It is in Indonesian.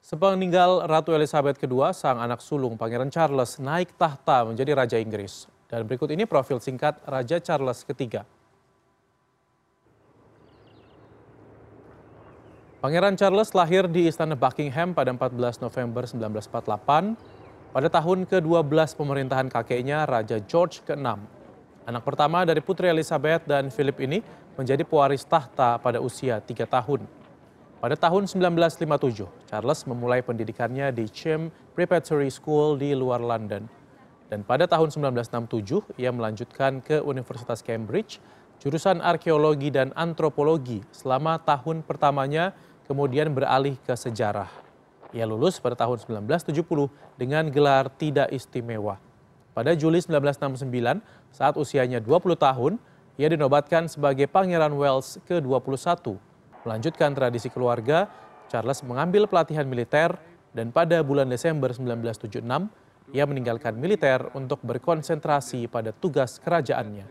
Sepeninggal Ratu Elizabeth II, sang anak sulung Pangeran Charles naik tahta menjadi Raja Inggris. Dan berikut ini profil singkat Raja Charles III. Pangeran Charles lahir di Istana Buckingham pada 14 November 1948 pada tahun ke-12 pemerintahan kakeknya Raja George VI. Anak pertama dari Putri Elizabeth dan Philip ini menjadi pewaris tahta pada usia 3 tahun. Pada tahun 1957, Charles memulai pendidikannya di Chem Preparatory School di luar London. Dan pada tahun 1967, ia melanjutkan ke Universitas Cambridge, jurusan arkeologi dan antropologi selama tahun pertamanya, kemudian beralih ke sejarah. Ia lulus pada tahun 1970 dengan gelar tidak istimewa. Pada Juli 1969, saat usianya 20 tahun, ia dinobatkan sebagai Pangeran Wales ke-21 Melanjutkan tradisi keluarga, Charles mengambil pelatihan militer dan pada bulan Desember 1976, ia meninggalkan militer untuk berkonsentrasi pada tugas kerajaannya.